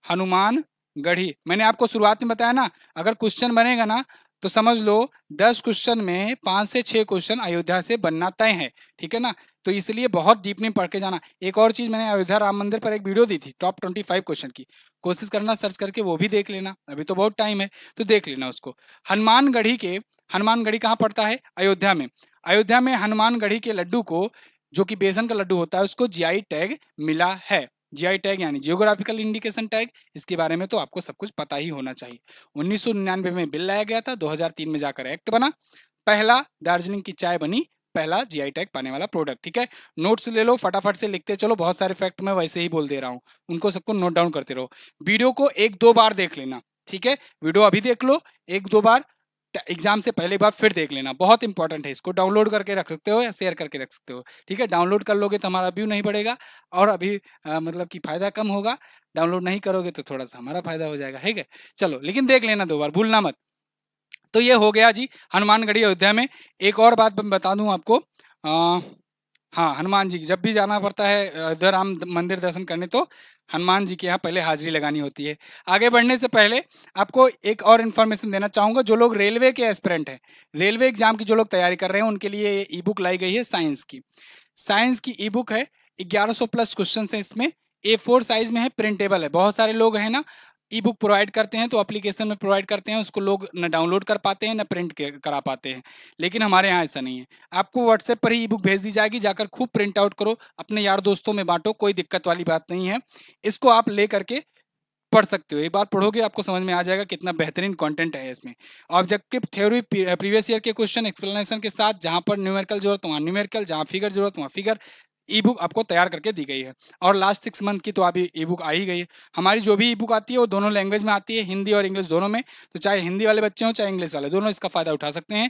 हनुमान गढ़ी मैंने आपको शुरुआत में बताया ना अगर क्वेश्चन बनेगा ना तो समझ लो दस क्वेश्चन में पांच से छह क्वेश्चन अयोध्या से बनना तय है ठीक है ना तो इसलिए बहुत डीप में पढ़ के जाना एक और चीज मैंने अयोध्या राम मंदिर पर एक वीडियो दी थी टॉप ट्वेंटी फाइव क्वेश्चन की कोशिश करना सर्च करके वो भी देख लेना अभी तो बहुत टाइम है तो देख लेना उसको हनुमानगढ़ी के हनुमानगढ़ी कहाँ पड़ता है अयोध्या में अयोध्या में हनुमानगढ़ी के लड्डू को जो कि बेसन का लड्डू होता है उसको जी टैग मिला है जीआई टैग यानी जियोग्राफिकल इंडिकेशन टैग इसके बारे में तो आपको सब कुछ पता ही होना चाहिए उन्नीस में बिल लाया गया था 2003 में जाकर एक्ट बना पहला दार्जिलिंग की चाय बनी पहला जीआई टैग पाने वाला प्रोडक्ट ठीक है नोट्स ले लो फटाफट से लिखते चलो बहुत सारे फैक्ट मैं वैसे ही बोल दे रहा हूँ उनको सबको नोट डाउन करते रहो वीडियो को एक दो बार देख लेना ठीक है वीडियो अभी देख लो एक दो बार एग्जाम से पहले बार फिर देख लेना बहुत इंपॉर्टेंट है इसको डाउनलोड करके रख सकते हो या शेयर करके रख सकते हो ठीक है डाउनलोड कर लोगे तो हमारा व्यू नहीं बढ़ेगा और अभी आ, मतलब कि फायदा कम होगा डाउनलोड नहीं करोगे तो थोड़ा सा हमारा फायदा हो जाएगा ठीक है चलो लेकिन देख लेना दो बार भूलना मत तो ये हो गया जी हनुमानगढ़ी अयोध्या में एक और बात बता दूँ आपको आ, हाँ हनुमान जी जब भी जाना पड़ता है अयोध्या राम मंदिर दर्शन करने तो हनुमान जी के यहाँ पहले हाजिरी लगानी होती है आगे बढ़ने से पहले आपको एक और इन्फॉर्मेशन देना चाहूँगा जो लोग रेलवे के एस्पिरेंट हैं रेलवे एग्जाम की जो लोग तैयारी कर रहे हैं उनके लिए ये ई बुक लाई गई है साइंस की साइंस की ई बुक है ग्यारह प्लस क्वेश्चन है इसमें ए फोर साइज में है प्रिंटेबल है बहुत सारे लोग हैं ना ई बुक प्रोवाइड करते हैं तो अप्लीकेशन में प्रोवाइड करते हैं उसको लोग ना डाउनलोड कर पाते हैं ना प्रिंट करा पाते हैं लेकिन हमारे यहाँ ऐसा नहीं है आपको व्हाट्सएप पर ही ई बुक भेज दी जाएगी जाकर खूब प्रिंट आउट करो अपने यार दोस्तों में बांटो कोई दिक्कत वाली बात नहीं है इसको आप ले करके पढ़ सकते हो एक बार पढ़ोगे आपको समझ में आ जाएगा कितना बेहतरीन कंटेंट है इसमें ऑब्जेक्टिव थ्योरी प्रीवियस ईयर के क्वेश्चन एक्सप्लेनेशन के साथ जहां पर न्यूमेरिकल जरूरत वहां न्यूमेरिकल जहाँ फिगर जरूरत वहां फिगर ई बुक आपको तैयार करके दी गई है और लास्ट सिक्स मंथ की तो अभी ई बुक आ ही गई है हमारी जो भी ई बुक आती है वो दोनों लैंग्वेज में आती है हिंदी और इंग्लिश दोनों में तो चाहे हिंदी वाले बच्चे हों चाहे इंग्लिश वाले दोनों इसका फायदा उठा सकते हैं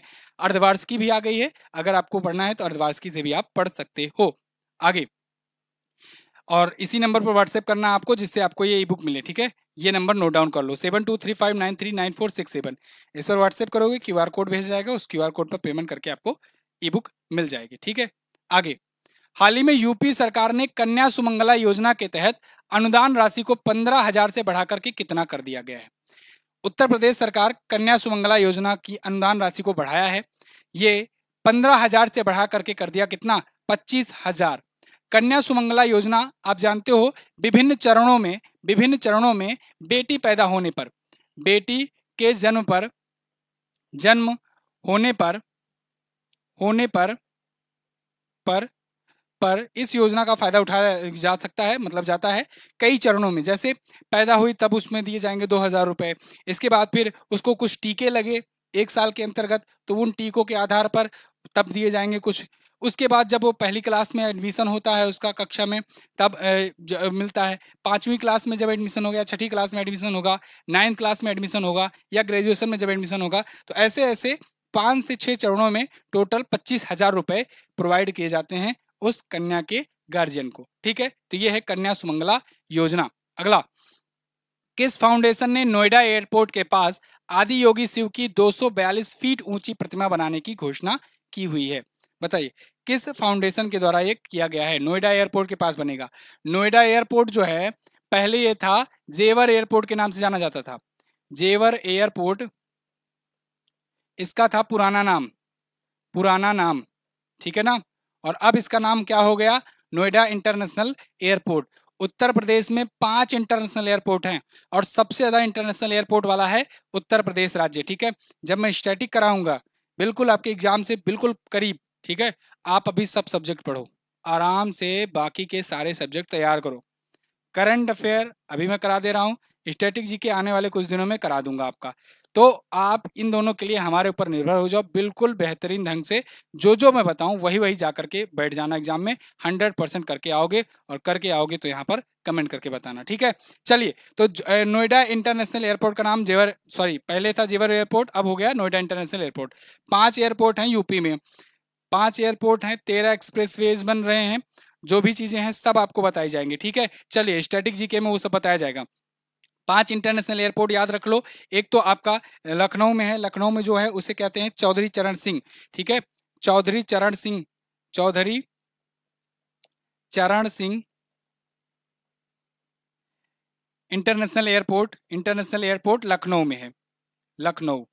अर्धवार्ष की भी आ गई है अगर आपको पढ़ना है तो की से भी आप पढ़ सकते हो आगे और इसी नंबर पर व्हाट्सएप करना आपको जिससे आपको ये ई बुक मिले ठीक है ये नंबर नोट डाउन कर लो seven two three five nine three nine four six seven इस पर व्हाट्सएप करोगे क्यू आर कोड भेज जाएगा उस क्यू आर कोड पर पेमेंट करके आपको ई बुक मिल जाएगी ठीक है आगे हाल ही में यूपी सरकार ने कन्या सुमंगला योजना के तहत अनुदान राशि को पंद्रह हजार से बढ़ाकर के कितना कर दिया गया है उत्तर प्रदेश सरकार कन्या सुमंगला योजना की अनुदान राशि को बढ़ाया है ये पंद्रह हजार से बढ़ा करके कर दिया कितना पच्चीस हजार कन्या सुमंगला योजना आप जानते हो विभिन्न चरणों में विभिन्न चरणों में बेटी पैदा होने पर बेटी के जन्म पर जन्म होने पर होने पर पर पर इस योजना का फायदा उठाया जा सकता है मतलब जाता है कई चरणों में जैसे पैदा हुई तब उसमें दिए जाएंगे दो हज़ार रुपये इसके बाद फिर उसको कुछ टीके लगे एक साल के अंतर्गत तो उन टीकों के आधार पर तब दिए जाएंगे कुछ उसके बाद जब वो पहली क्लास में एडमिशन होता है उसका कक्षा में तब मिलता है पाँचवीं क्लास में जब एडमिशन हो गया छठी क्लास में एडमिशन होगा नाइन्थ क्लास में एडमिशन होगा या ग्रेजुएशन में जब एडमिशन होगा तो ऐसे ऐसे पाँच से छः चरणों में टोटल पच्चीस हज़ार रुपये प्रोवाइड किए जाते हैं उस कन्या के गार्जियन को ठीक है तो ये है कन्या सुमंगला योजना अगला किस फाउंडेशन ने नोएडा एयरपोर्ट के पास आदि योगी शिव की 242 फीट ऊंची प्रतिमा बनाने की घोषणा की हुई है बताइए किस फाउंडेशन के द्वारा ये किया गया है नोएडा एयरपोर्ट के पास बनेगा नोएडा एयरपोर्ट जो है पहले ये था जेवर एयरपोर्ट के नाम से जाना जाता था जेवर एयरपोर्ट इसका था पुराना नाम पुराना नाम ठीक है ना और अब इसका नाम क्या हो गया नोएडा इंटरनेशनल एयरपोर्ट उत्तर प्रदेश में पांच इंटरनेशनल एयरपोर्ट हैं और सबसे ज्यादा इंटरनेशनल एयरपोर्ट वाला है उत्तर प्रदेश राज्य ठीक है जब मैं स्टैटिक कराऊंगा बिल्कुल आपके एग्जाम से बिल्कुल करीब ठीक है आप अभी सब सब्जेक्ट पढ़ो आराम से बाकी के सारे सब्जेक्ट तैयार करो करंट अफेयर अभी मैं करा दे रहा हूँ स्टैटिक जी के आने वाले कुछ दिनों में करा दूंगा आपका तो आप इन दोनों के लिए हमारे ऊपर निर्भर हो जाओ बिल्कुल बेहतरीन ढंग से जो जो मैं बताऊं वही वही जा करके बैठ जाना एग्जाम में हंड्रेड परसेंट करके आओगे और करके आओगे तो यहाँ पर कमेंट करके बताना ठीक है चलिए तो नोएडा इंटरनेशनल एयरपोर्ट का नाम जेवर सॉरी पहले था जेवर एयरपोर्ट अब हो गया नोएडा इंटरनेशनल एयरपोर्ट पांच एयरपोर्ट हैं यूपी में पांच एयरपोर्ट हैं तेरह एक्सप्रेस बन रहे हैं जो भी चीजें हैं सब आपको बताई जाएंगी ठीक है चलिए स्टैटिक जीके में वो सब बताया जाएगा पांच इंटरनेशनल एयरपोर्ट याद रख लो एक तो आपका लखनऊ में है लखनऊ में जो है उसे कहते हैं चौधरी चरण सिंह ठीक है Chaudhary Charan Singh Chaudhary Charan Singh international airport international airport Lucknow में है लखनऊ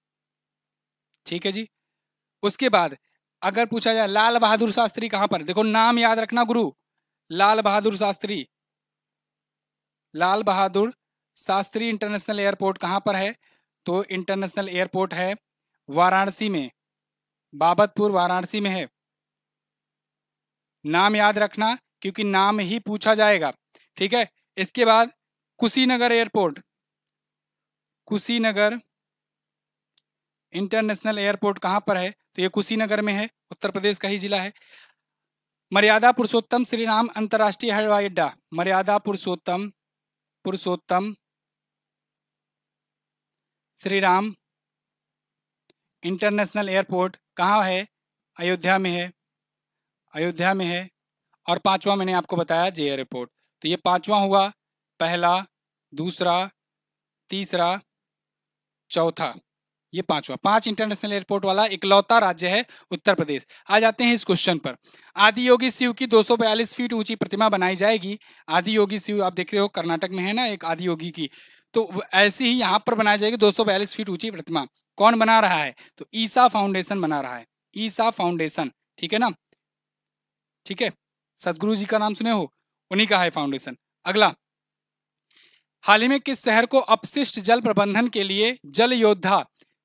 ठीक है जी उसके बाद अगर पूछा जाए लाल बहादुर शास्त्री कहां पर देखो नाम याद रखना गुरु लाल बहादुर शास्त्री लाल बहादुर शास्त्री इंटरनेशनल एयरपोर्ट कहाँ पर है तो इंटरनेशनल एयरपोर्ट है वाराणसी में बाबतपुर वाराणसी में है नाम याद रखना क्योंकि नाम ही पूछा जाएगा ठीक है इसके बाद Kushinagar airport Kushinagar international airport कहाँ पर है तो ये कुशीनगर में है उत्तर प्रदेश का ही जिला है मर्यादा पुरुषोत्तम श्रीराम अंतर्राष्ट्रीय हवाई अड्डा मर्यादा पुरुषोत्तम पुरुषोत्तम श्री राम इंटरनेशनल एयरपोर्ट कहाँ है अयोध्या में है अयोध्या में है और पांचवा मैंने आपको बताया जे एयरपोर्ट तो ये पांचवा हुआ पहला दूसरा तीसरा चौथा ये पांचवा पांच इंटरनेशनल एयरपोर्ट वाला इकलौता राज्य है उत्तर प्रदेश आ जाते हैं इस क्वेश्चन पर आदि योगी शिव की 242 फीट ऊंची प्रतिमा बनाई जाएगी आदि योगी शिव आप देखते हो कर्नाटक में है ना एक आदि योगी की तो ऐसी ही यहाँ पर बनाया जाएगी दो फीट ऊंची प्रतिमा कौन बना रहा है तो ईसा फाउंडेशन बना रहा है ईसा फाउंडेशन ठीक है ना ठीक है सदगुरु जी का नाम सुने हो उन्हीं का है फाउंडेशन अगला हाल ही में किस शहर को अपशिष्ट जल प्रबंधन के लिए जल योद्धा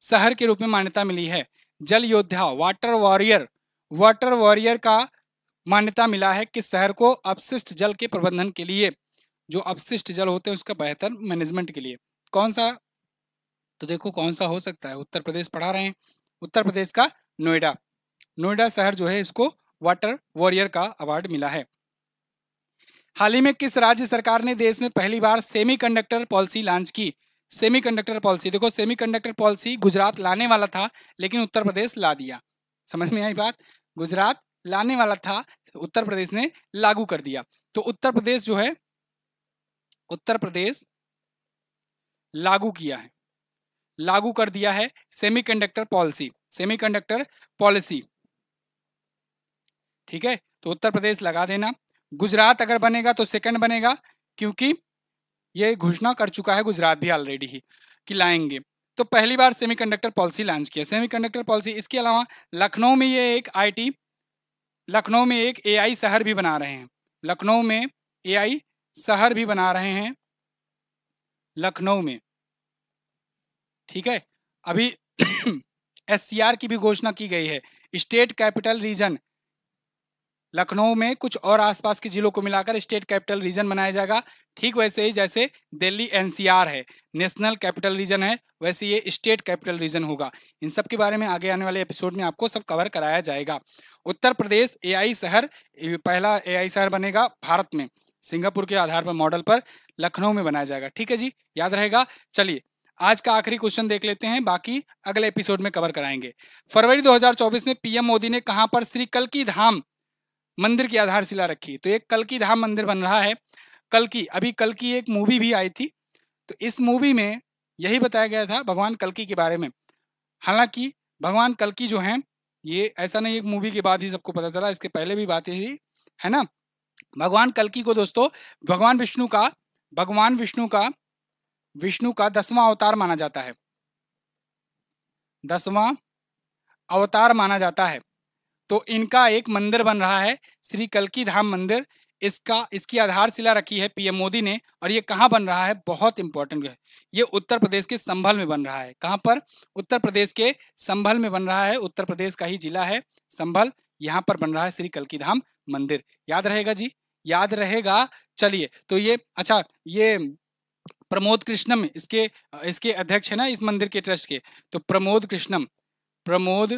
शहर के रूप में मान्यता मिली है जल योद्धा वाटर वॉरियर वाटर वॉरियर का मान्यता मिला है किस शहर को अपशिष्ट जल के प्रबंधन के लिए जो अपशिष्ट जल होते हैं उसका बेहतर मैनेजमेंट के लिए कौन सा तो देखो कौन सा हो सकता है उत्तर प्रदेश पढ़ा रहे हैं उत्तर प्रदेश का नोएडा नोएडा शहर जो है इसको वाटर वॉरियर का अवार्ड मिला है हाल ही में किस राज्य सरकार ने देश में पहली बार सेमीकंडक्टर पॉलिसी लॉन्च की सेमीकंडक्टर पॉलिसी देखो सेमीकंडक्टर पॉलिसी गुजरात लाने वाला था लेकिन उत्तर प्रदेश ला दिया समझ में आई बात गुजरात लाने वाला था उत्तर प्रदेश ने लागू कर दिया तो उत्तर प्रदेश जो है उत्तर प्रदेश लागू किया है लागू कर दिया है सेमीकंडक्टर पॉलिसी सेमीकंडक्टर पॉलिसी ठीक है तो उत्तर प्रदेश लगा देना गुजरात अगर बनेगा तो सेकंड बनेगा क्योंकि ये घोषणा कर चुका है गुजरात भी ऑलरेडी ही कि लाएंगे तो पहली बार सेमीकंडक्टर पॉलिसी लॉन्च किया सेमीकंडक्टर पॉलिसी इसके अलावा लखनऊ में ये एक आईटी लखनऊ में एक एआई शहर भी बना रहे हैं लखनऊ में एआई शहर भी बना रहे हैं लखनऊ में ठीक है अभी एस की भी घोषणा की गई है स्टेट कैपिटल रीजन लखनऊ में कुछ और आसपास के जिलों को मिलाकर स्टेट कैपिटल रीजन बनाया जाएगा ठीक वैसे ही जैसे दिल्ली एनसीआर है नेशनल कैपिटल रीजन है वैसे ये स्टेट कैपिटल रीजन होगा इन सब के बारे में आगे आने वाले एपिसोड में आपको सब कवर कराया जाएगा उत्तर प्रदेश एआई शहर पहला एआई शहर बनेगा भारत में सिंगापुर के आधार पर मॉडल पर लखनऊ में बनाया जाएगा ठीक है जी याद रहेगा चलिए आज का आखिरी क्वेश्चन देख लेते हैं बाकी अगले एपिसोड में कवर कराएंगे फरवरी 2024 में पीएम मोदी ने कहां पर श्री कल की धाम मंदिर की आधारशिला रखी तो एक कल की धाम मंदिर बन रहा है कल की अभी कल की एक मूवी भी आई थी तो इस मूवी में यही बताया गया था भगवान कलकी के बारे में हालांकि भगवान कलकी जो हैं ये ऐसा नहीं एक मूवी के बाद ही सबको पता चला इसके पहले भी बातें थी है ना भगवान कलकी को दोस्तों भगवान विष्णु का भगवान विष्णु का विष्णु का दसवां अवतार माना जाता है दसवां अवतार माना जाता है तो इनका एक मंदिर बन रहा है श्री कलकी धाम मंदिर इसका इसकी आधारशिला रखी है पीएम मोदी ने और ये कहाँ बन रहा है बहुत इंपॉर्टेंट है ये उत्तर प्रदेश के संभल में बन रहा है कहाँ पर उत्तर प्रदेश के संभल में बन रहा है उत्तर प्रदेश का ही जिला है संभल यहाँ पर बन रहा है श्री कलकी धाम मंदिर याद रहेगा जी याद रहेगा चलिए तो ये अच्छा ये प्रमोद कृष्णम इसके इसके अध्यक्ष है ना इस मंदिर के ट्रस्ट के तो प्रमोद कृष्णम प्रमोद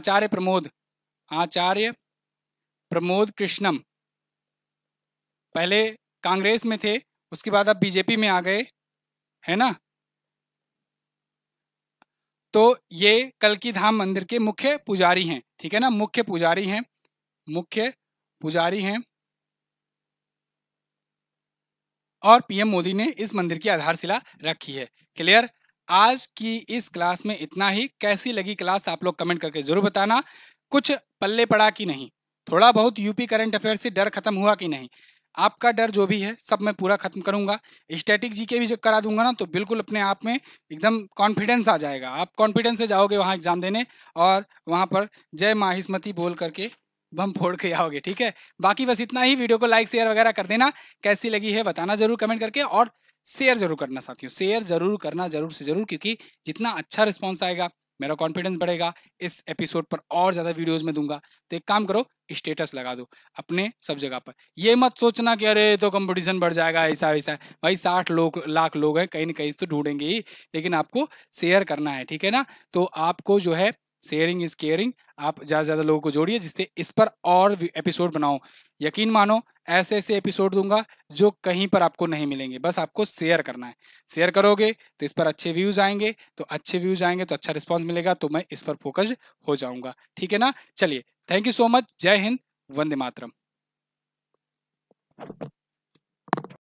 आचार्य प्रमोद आचार्य प्रमोद कृष्णम पहले कांग्रेस में थे उसके बाद आप बीजेपी में आ गए है ना तो ये कल्कि धाम मंदिर के मुख्य पुजारी हैं ठीक है ना मुख्य पुजारी हैं मुख्य पुजारी हैं और पीएम मोदी ने इस मंदिर की आधारशिला रखी है क्लियर आज की इस क्लास में इतना ही कैसी लगी क्लास आप लोग कमेंट करके जरूर बताना कुछ पल्ले पड़ा कि नहीं थोड़ा बहुत यूपी करंट अफेयर से डर खत्म हुआ कि नहीं आपका डर जो भी है सब मैं पूरा खत्म करूंगा स्टैटिक जी के भी करा दूंगा ना तो बिल्कुल अपने आप में एकदम कॉन्फिडेंस आ जाएगा आप कॉन्फिडेंस से जाओगे वहाँ एग्जाम देने और वहाँ पर जय माहिस्मती बोल करके बम फोड़ के आओगे ठीक है बाकी बस इतना ही वीडियो को लाइक शेयर वगैरह कर देना कैसी लगी है बताना जरूर कमेंट करके और शेयर जरूर करना साथियों शेयर जरूर करना जरूर से जरूर क्योंकि जितना अच्छा रिस्पॉन्स आएगा मेरा कॉन्फिडेंस बढ़ेगा इस एपिसोड पर और ज़्यादा वीडियोस में दूंगा तो एक काम करो स्टेटस लगा दो अपने सब जगह पर ये मत सोचना कि अरे तो कंपटीशन बढ़ जाएगा ऐसा वैसा भाई साठ लोग लाख लोग हैं कहीं ना कहीं तो ढूंढेंगे ही लेकिन आपको शेयर करना है ठीक है ना तो आपको जो है शेयरिंग इज केयरिंग आप ज़्यादा से ज़्यादा लोगों को जोड़िए जिससे इस पर और एपिसोड बनाऊँ यकीन मानो ऐसे ऐसे एपिसोड दूंगा जो कहीं पर आपको नहीं मिलेंगे बस आपको शेयर करना है शेयर करोगे तो इस पर अच्छे व्यूज़ आएंगे तो अच्छे व्यूज़ आएंगे तो अच्छा रिस्पॉन्स मिलेगा तो मैं इस पर फोकस हो जाऊँगा ठीक है ना चलिए थैंक यू सो मच जय हिंद वंदे मातरम